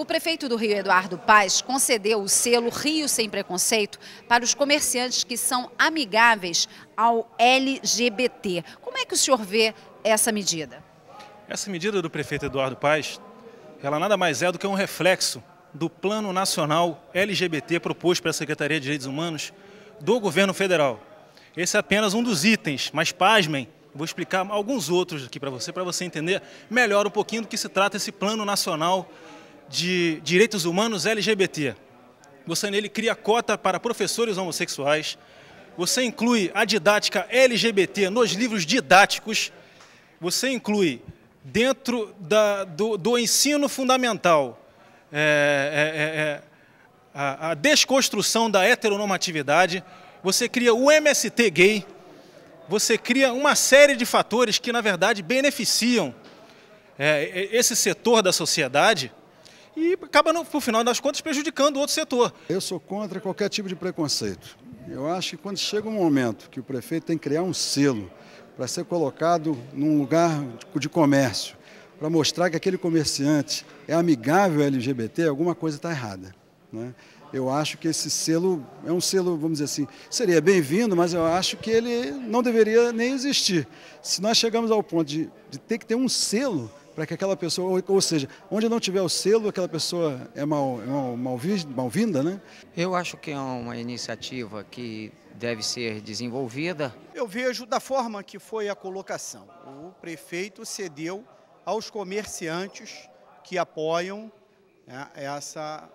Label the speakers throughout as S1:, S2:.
S1: O prefeito do Rio, Eduardo Paes, concedeu o selo Rio Sem Preconceito para os comerciantes que são amigáveis ao LGBT. Como é que o senhor vê essa medida?
S2: Essa medida do prefeito Eduardo Paes, ela nada mais é do que um reflexo do Plano Nacional LGBT proposto pela Secretaria de Direitos Humanos do governo federal. Esse é apenas um dos itens, mas pasmem, vou explicar alguns outros aqui para você, para você entender melhor um pouquinho do que se trata esse Plano Nacional LGBT de Direitos Humanos LGBT. Você nele cria cota para professores homossexuais, você inclui a didática LGBT nos livros didáticos, você inclui dentro da, do, do, ensino fundamental é, é, é, é a, a desconstrução da heteronormatividade, você cria o MST gay, você cria uma série de fatores que, na verdade, beneficiam é, esse setor da sociedade e acaba, no,
S1: final das contas, prejudicando o outro setor. Eu sou contra qualquer tipo de preconceito. Eu acho que quando chega um momento que o prefeito tem que criar um selo para ser colocado num lugar de comércio, para mostrar que aquele comerciante é amigável LGBT, alguma coisa está errada. Né? Eu acho que esse selo é um selo, vamos dizer assim, seria bem-vindo, mas eu acho que ele não deveria nem existir. Se nós chegamos ao ponto de, de ter que ter um selo para que aquela pessoa, ou, seja, onde não tiver o selo, aquela pessoa é mal, é mal, malvinda, né?
S3: Eu acho que é uma iniciativa que deve ser desenvolvida.
S4: Eu vejo da forma que foi a colocação. O
S3: prefeito
S4: cedeu aos comerciantes que apoiam né, essa.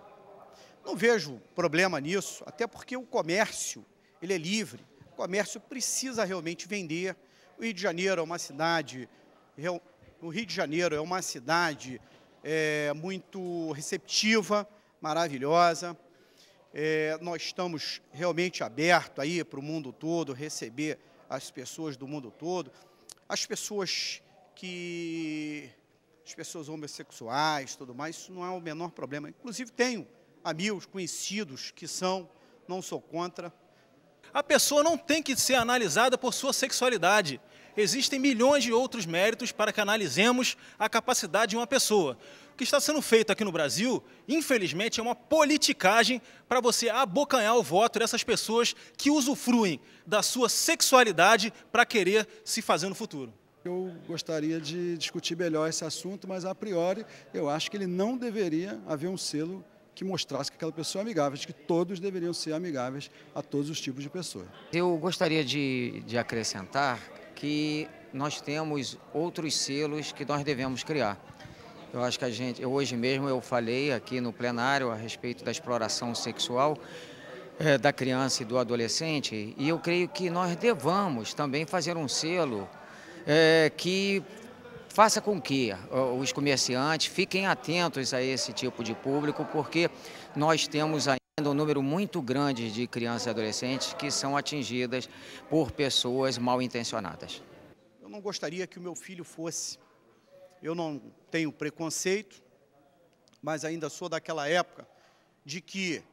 S4: Não vejo problema nisso, até porque o comércio ele é livre. O comércio precisa realmente vender. O Rio de Janeiro é uma cidade o Rio de Janeiro é uma cidade é, muito receptiva, maravilhosa. É, nós estamos realmente abertos aí para o mundo todo, receber as pessoas do mundo todo. As pessoas que... as pessoas homossexuais, tudo mais, isso não é o menor problema. Inclusive, tenho amigos, conhecidos que são, não sou contra, a pessoa
S2: não tem que ser analisada por sua sexualidade. Existem milhões de outros méritos para que analisemos a capacidade de uma pessoa. O que está sendo feito aqui no Brasil, infelizmente, é uma politicagem para você abocanhar o voto dessas pessoas que usufruem
S1: da sua sexualidade para querer se fazer no futuro. Eu gostaria de discutir melhor esse assunto, mas a priori eu acho que ele não deveria haver um selo que mostrasse que aquela pessoa é amigável. que todos deveriam ser amigáveis a todos os tipos de pessoa.
S3: Eu gostaria de, de acrescentar que nós temos outros selos que nós devemos criar. Eu acho que a gente, eu, hoje mesmo eu falei aqui no plenário a respeito da exploração sexual é, da criança e do adolescente, e eu creio que nós devamos também fazer um selo é, que faça com que os comerciantes fiquem atentos a esse tipo de público, porque nós temos ainda um número muito grande de crianças e adolescentes que são atingidas por pessoas mal intencionadas.
S4: Eu não gostaria que o meu filho fosse. Eu não tenho preconceito, mas ainda sou daquela época de que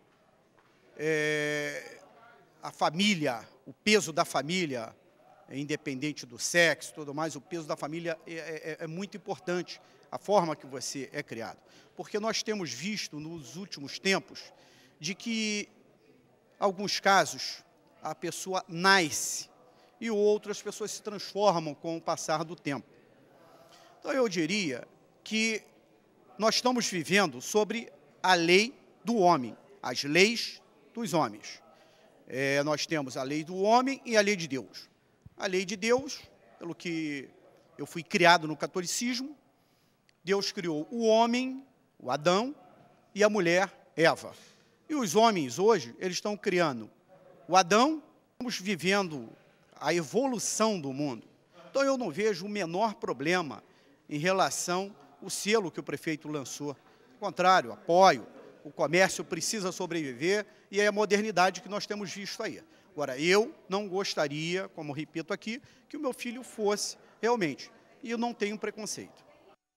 S4: é, a família, o peso da família, é independente do sexo, tudo mais, o peso da família é, é, é, é muito importante, a forma que você é criado. Porque nós temos visto nos últimos tempos de que alguns casos a pessoa nasce e outras pessoas se transformam com o passar do tempo. Então eu diria que nós estamos vivendo sobre a lei do homem, as leis dos homens. É, nós temos a lei do homem e a lei de Deus a lei de Deus, pelo que eu fui criado no catolicismo. Deus criou o homem, o Adão, e a mulher, Eva. E os homens hoje, eles estão criando o Adão, estamos vivendo a evolução do mundo. Então eu não vejo o menor problema em relação ao selo que o prefeito lançou. Ao contrário, apoio o comércio precisa sobreviver e é a modernidade que nós temos visto aí. Agora, eu não gostaria, como repito aqui, que o meu filho fosse realmente. E eu não tenho preconceito.